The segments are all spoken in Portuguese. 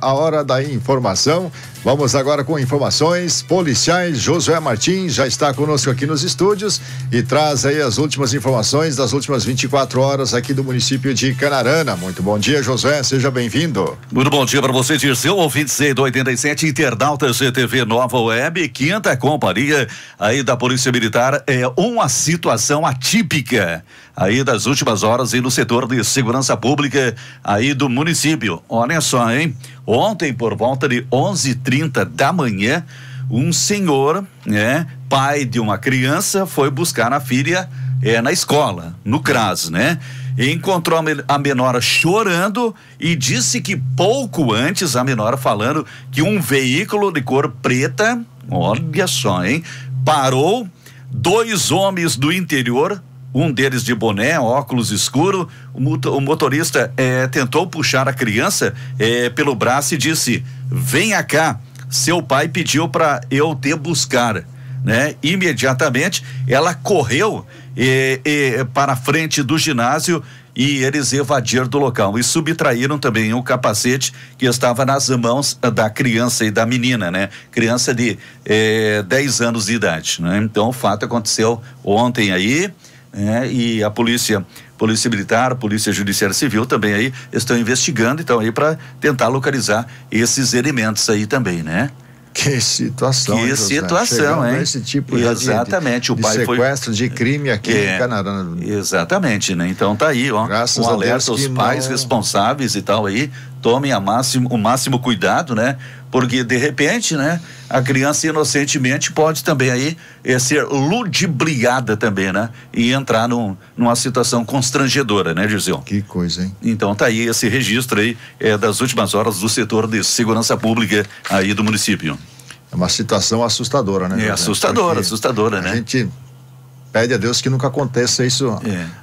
a hora da informação. Vamos agora com informações policiais. Josué Martins já está conosco aqui nos estúdios e traz aí as últimas informações das últimas 24 horas aqui do município de Canarana. Muito bom dia, Josué, seja bem-vindo. Muito bom dia para você, Dirceu, ouvinte C87, internauta CTV Nova Web, quinta companhia aí da Polícia Militar. É uma situação atípica aí das últimas horas e no setor de segurança pública aí do município. Olha só, hein? Ontem por volta de 11:30 da manhã, um senhor, né, pai de uma criança, foi buscar a filha é, na escola, no CRAS, né? E encontrou a menora chorando e disse que pouco antes a menora falando que um veículo de cor preta, olha só, hein? Parou dois homens do interior um deles de boné, óculos escuro. O motorista é, tentou puxar a criança é, pelo braço e disse: Venha cá, seu pai pediu para eu te buscar. Né? Imediatamente ela correu é, para a frente do ginásio e eles evadiram do local e subtraíram também o capacete que estava nas mãos da criança e da menina, né? Criança de eh, 10 anos de idade, né? Então o fato aconteceu ontem aí né? E a polícia, polícia militar, polícia judiciária civil também aí estão investigando, então aí para tentar localizar esses elementos aí também, né? Que situação. Que situação, hein? Esse tipo exatamente, de, de, o pai de sequestro foi... de crime aqui é, Canadá. Exatamente, né? Então tá aí, ó. Graças um alerta aos pais não... responsáveis e tal aí, tomem máximo, o máximo cuidado, né? Porque de repente, né? A criança inocentemente pode também aí é, ser ludibriada também, né? E entrar num, numa situação constrangedora, né, Dirceu? Que coisa, hein? Então tá aí esse registro aí é, das últimas horas do setor de segurança pública aí do município. É uma situação assustadora, né? É assustadora, assustadora, né? A gente pede a Deus que nunca aconteça isso.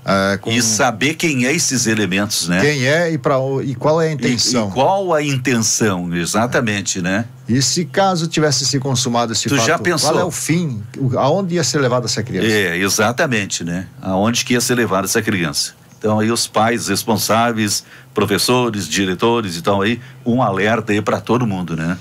É. É, com... E saber quem é esses elementos, né? Quem é e, pra, e qual é a intenção. E, e qual a intenção, exatamente, é. né? E se caso tivesse se consumado esse tu fato, já pensou? qual é o fim? Aonde ia ser levada essa criança? É, exatamente, né? Aonde que ia ser levada essa criança? Então aí os pais responsáveis, professores, diretores e tal aí, um alerta aí para todo mundo, né?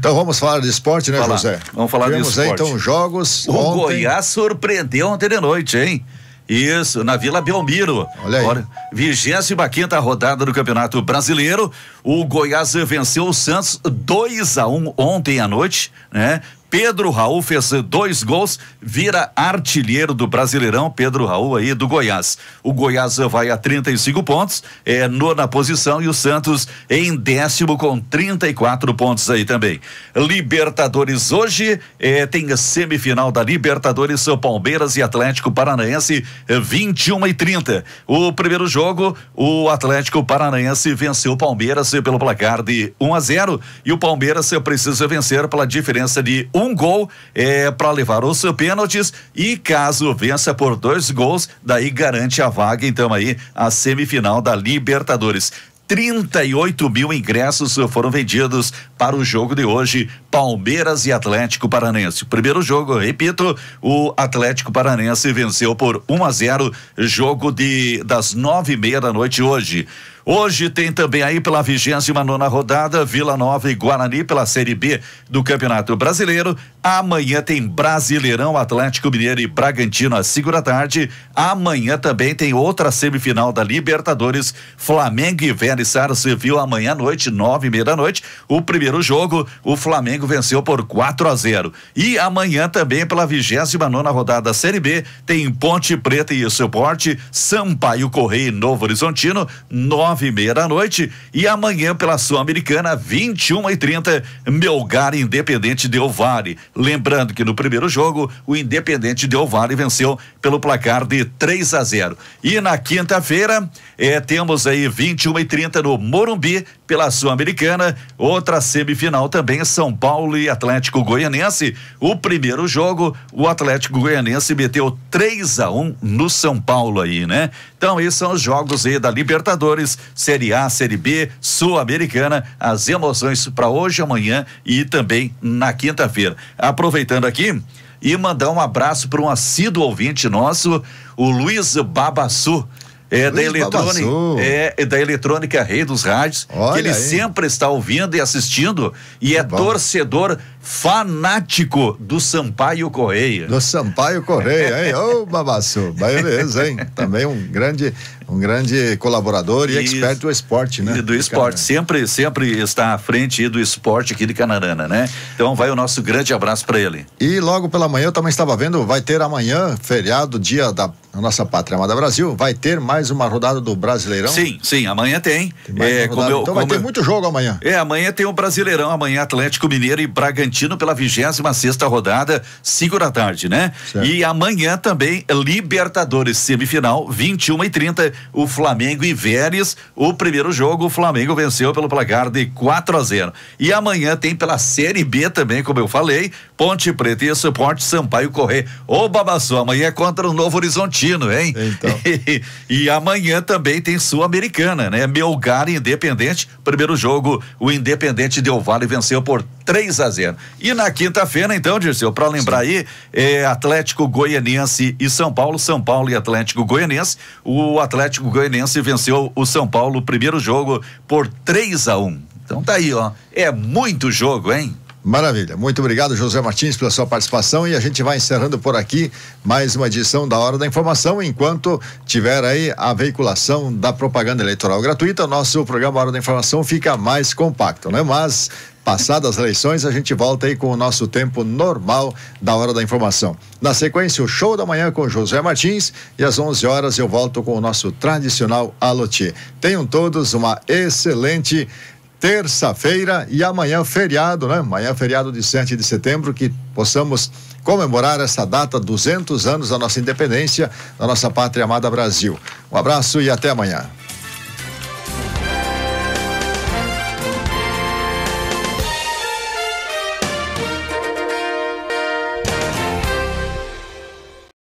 Então vamos falar de esporte, né, José? Vamos falar Vemos de esporte. Aí, então jogos. O ontem... Goiás surpreendeu ontem de noite, hein? Isso, na Vila Belmiro. Olha aí. Olha, 25 rodada do Campeonato Brasileiro. O Goiás venceu o Santos 2 a 1 um ontem à noite, né? Pedro Raul fez dois gols, vira artilheiro do Brasileirão, Pedro Raul aí do Goiás. O Goiás vai a 35 pontos, é nona posição e o Santos em décimo com 34 pontos aí também. Libertadores hoje é, tem a semifinal da Libertadores, São Palmeiras e Atlético Paranaense, 21 é, e 30. O primeiro jogo, o Atlético Paranaense venceu o Palmeiras é, pelo placar de 1 a 0 e o Palmeiras é, precisa vencer pela diferença de 1 um gol é, para levar os pênaltis e caso vença por dois gols, daí garante a vaga, então aí, a semifinal da Libertadores. 38 mil ingressos foram vendidos para o jogo de hoje Palmeiras e Atlético Paranense. Primeiro jogo, repito, o Atlético Paranense venceu por 1 a 0 jogo de das nove e meia da noite hoje. Hoje tem também aí pela vigésima nona rodada Vila Nova e Guarani pela Série B do Campeonato Brasileiro. Amanhã tem Brasileirão Atlético Mineiro e Bragantino às 5 da tarde. Amanhã também tem outra semifinal da Libertadores. Flamengo e Vélez Sarsfield amanhã à noite, nove e meia da noite. O primeiro jogo, o Flamengo Flamengo venceu por 4 a 0. E amanhã também pela 29 rodada da Série B tem Ponte Preta e porte Sampaio Correia e Novo Horizontino, 9 e meia da noite. E amanhã pela Sul-Americana, 21 e 30 Melgar Independente Del Vale. Lembrando que no primeiro jogo, o Independente Del Vale venceu pelo placar de 3 a 0. E na quinta-feira, eh, temos aí 21 e 30 no Morumbi pela Sul-Americana. Outra semifinal também, São Paulo. Paulo e Atlético Goianense. O primeiro jogo, o Atlético Goianense meteu 3 a 1 no São Paulo aí, né? Então, esses são os jogos aí da Libertadores, Série A, Série B, Sul-Americana, as emoções para hoje, amanhã e também na quinta-feira. Aproveitando aqui, e mandar um abraço para um assíduo ouvinte nosso, o Luiz Babassu. É da, eletrônica, é, é da eletrônica Rei dos Rádios, Olha que ele aí. sempre está ouvindo e assistindo e que é bom. torcedor fanático do Sampaio Correia. Do Sampaio Correia, hein? Ô, oh, Babassu, beleza, hein? Também um grande, um grande colaborador e, e expert do esporte, né? E do esporte, sempre, sempre está à frente do esporte aqui de Canarana, né? Então vai o nosso grande abraço para ele. E logo pela manhã, eu também estava vendo, vai ter amanhã, feriado, dia da nossa pátria amada Brasil, vai ter mais uma rodada do Brasileirão? Sim, sim, amanhã tem. tem é, eu, então vai eu... ter muito jogo amanhã. É, amanhã tem o um Brasileirão, amanhã Atlético Mineiro e Bragantino Bragantino pela 26 sexta rodada, 5 da tarde, né? Certo. E amanhã também Libertadores semifinal, 21 e 30 o Flamengo e Vélez. O primeiro jogo o Flamengo venceu pelo placar de 4 a 0. E amanhã tem pela Série B também, como eu falei, Ponte Preta e Suporte Sampaio Correr. Ô babassu, amanhã é contra o Novo Horizontino, hein? Então. e, amanhã também tem Sul-Americana, né? Melgar e Independente, primeiro jogo, o Independente Del Vale venceu por 3 a 0. E na quinta-feira, então, Dirceu, para lembrar Sim. aí, é Atlético Goianiense e São Paulo, São Paulo e Atlético Goianiense. O Atlético Goianiense venceu o São Paulo primeiro jogo por 3 a 1. Então tá aí, ó. É muito jogo, hein? Maravilha. Muito obrigado, José Martins, pela sua participação. E a gente vai encerrando por aqui mais uma edição da Hora da Informação. Enquanto tiver aí a veiculação da propaganda eleitoral gratuita, nosso programa Hora da Informação fica mais compacto, né? Mas Passadas as eleições, a gente volta aí com o nosso tempo normal da hora da informação. Na sequência, o show da manhã com José Martins e às 11 horas eu volto com o nosso tradicional Aloti. Tenham todos uma excelente terça-feira e amanhã feriado, né? Amanhã feriado de 7 de setembro, que possamos comemorar essa data, 200 anos da nossa independência, da nossa pátria amada Brasil. Um abraço e até amanhã.